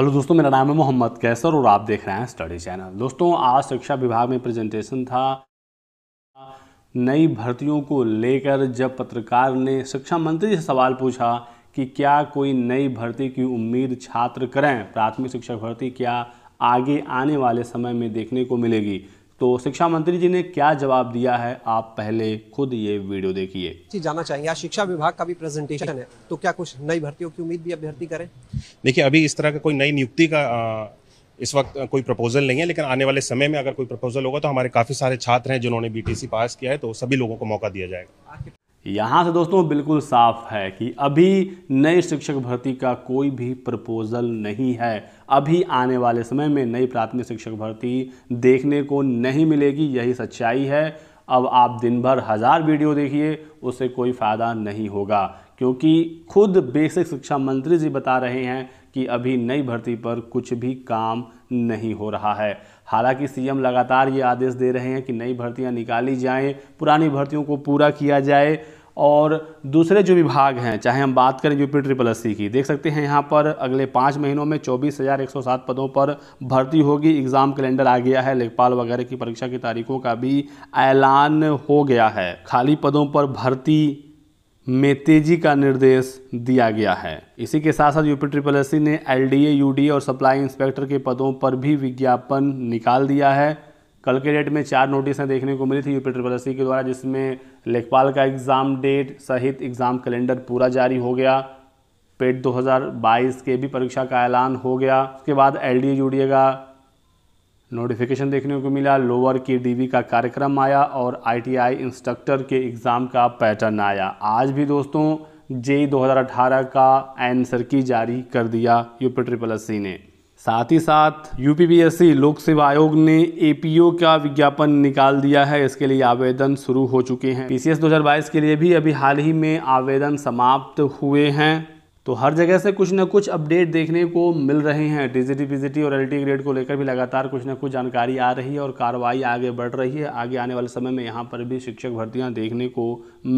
hello दोस्तों मेरा नाम है मोहम्मद कैसर और आप देख रहे हैं स्टडी चैनल दोस्तों आज शिक्षा विभाग में प्रेजेंटेशन था नई भर्तियों को लेकर जब पत्रकार ने शिक्षा मंत्री से सवाल पूछा कि क्या कोई नई भर्ती की उम्मीद छात्र करें प्राथमिक शिक्षक भर्ती क्या आगे आने वाले समय में देखने को मिलेगी तो शिक्षा मंत्री जी ने क्या जवाब दिया है आप पहले खुद ये वीडियो देखिए जाना चाहेंगे या शिक्षा विभाग का भी प्रेजेंटेशन है तो क्या कुछ नई भर्तियों की उम्मीद भी अभ्यर्थी करें देखिए अभी इस तरह का कोई नई नियुक्ति का आ, इस वक्त कोई प्रपोजल नहीं है लेकिन आने वाले समय में अगर कोई प्रपोजल होगा तो हमारे काफ़ी सारे छात्र हैं जिन्होंने बीटीसी पास किया है तो सभी लोगों को मौका दिया जाएगा यहाँ से दोस्तों बिल्कुल साफ है कि अभी नई शिक्षक भर्ती का कोई भी प्रपोजल नहीं है अभी आने वाले समय में नई प्राथमिक शिक्षक भर्ती देखने को नहीं मिलेगी यही सच्चाई है अब आप दिन भर हज़ार वीडियो देखिए उससे कोई फ़ायदा नहीं होगा क्योंकि खुद बेसिक शिक्षा मंत्री जी बता रहे हैं कि अभी नई भर्ती पर कुछ भी काम नहीं हो रहा है हालांकि सीएम लगातार ये आदेश दे रहे हैं कि नई भर्तियां निकाली जाएं पुरानी भर्तियों को पूरा किया जाए और दूसरे जो विभाग हैं चाहे हम बात करें यूपी ट्रिपल एस की देख सकते हैं यहाँ पर अगले पाँच महीनों में चौबीस हज़ार एक सौ सात पदों पर भर्ती होगी एग्ज़ाम कैलेंडर आ गया है लेखपाल वगैरह की परीक्षा की तारीखों का भी ऐलान हो गया है खाली पदों पर भर्ती में तेजी का निर्देश दिया गया है इसी के साथ साथ यूपी ट्रिपल एस ने एल डी और सप्लाई इंस्पेक्टर के पदों पर भी विज्ञापन निकाल दिया है कल के डेट में चार नोटिसें देखने को मिली थी यूपी ट्रिपल एस के द्वारा जिसमें लेखपाल का एग्ज़ाम डेट सहित एग्ज़ाम कैलेंडर पूरा जारी हो गया पेट 2022 के भी परीक्षा का ऐलान हो गया उसके बाद एल डी का नोटिफिकेशन देखने को मिला लोअर के डीवी का कार्यक्रम आया और आईटीआई इंस्ट्रक्टर के एग्ज़ाम का पैटर्न आया आज भी दोस्तों जे 2018 का आंसर की जारी कर दिया यूपी ट्रिपल एस ने साथ ही साथ यूपीपीएससी लोक सेवा आयोग ने एपीओ का विज्ञापन निकाल दिया है इसके लिए आवेदन शुरू हो चुके हैं पीसीएस 2022 के लिए भी अभी हाल ही में आवेदन समाप्त हुए हैं तो हर जगह से कुछ ना कुछ अपडेट देखने को मिल रहे हैं डिजिटी पीजीटी और एलटी ग्रेड को लेकर भी लगातार कुछ ना कुछ जानकारी आ रही है और कार्रवाई आगे बढ़ रही है आगे आने वाले समय में यहाँ पर भी शिक्षक भर्तियाँ देखने को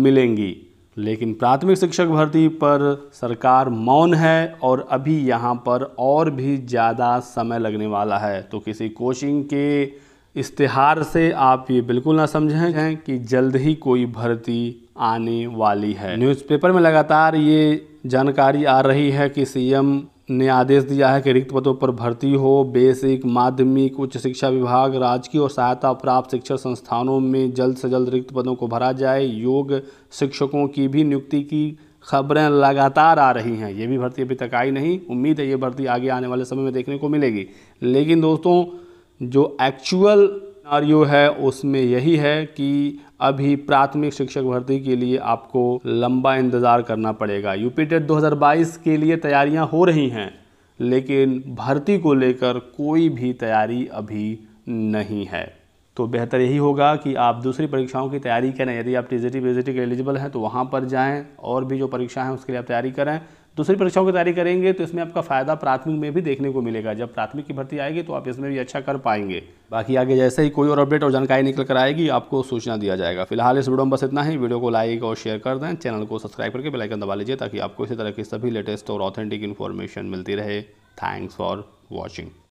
मिलेंगी लेकिन प्राथमिक शिक्षक भर्ती पर सरकार मौन है और अभी यहाँ पर और भी ज़्यादा समय लगने वाला है तो किसी कोचिंग के इश्तहार से आप ये बिल्कुल ना समझें कि जल्द ही कोई भर्ती आने वाली है न्यूज़पेपर में लगातार ये जानकारी आ रही है कि सीएम ने आदेश दिया है कि रिक्त पदों पर भर्ती हो बेसिक माध्यमिक उच्च शिक्षा विभाग राजकीय और सहायता प्राप्त शिक्षण संस्थानों में जल्द से जल्द रिक्त पदों को भरा जाए योग शिक्षकों की भी नियुक्ति की खबरें लगातार आ रही हैं ये भी भर्ती अभी तक आई नहीं उम्मीद है ये भर्ती आगे आने वाले समय में देखने को मिलेगी लेकिन दोस्तों जो एक्चुअल नारियो है उसमें यही है कि अभी प्राथमिक शिक्षक भर्ती के लिए आपको लंबा इंतज़ार करना पड़ेगा यूपी टेट 2022 के लिए तैयारियां हो रही हैं लेकिन भर्ती को लेकर कोई भी तैयारी अभी नहीं है तो बेहतर यही होगा कि आप दूसरी परीक्षाओं की तैयारी करें यदि आप टी जी के एलिजिबल हैं तो वहाँ पर जाएँ और भी जो परीक्षा हैं उसके लिए आप तैयारी करें दूसरी परीक्षाओं की तैयारी करेंगे तो इसमें आपका फ़ायदा प्राथमिक में भी देखने को मिलेगा जब प्राथमिक की भर्ती आएगी तो आप इसमें भी अच्छा कर पाएंगे बाकी आगे जैसे ही कोई और अपडेट और जानकारी निकल कर आएगी आपको सूचना दिया जाएगा फिलहाल इस वीडियो में बस इतना ही वीडियो को लाइक और शेयर कर दें चैनल को सब्सक्राइब करके बेलाइकन दबा लीजिए ताकि आपको इसी तरह की सभी लेटेस्ट और ऑथेंटिक इन्फॉर्मेशन मिलती रहे थैंक्स फॉर वॉचिंग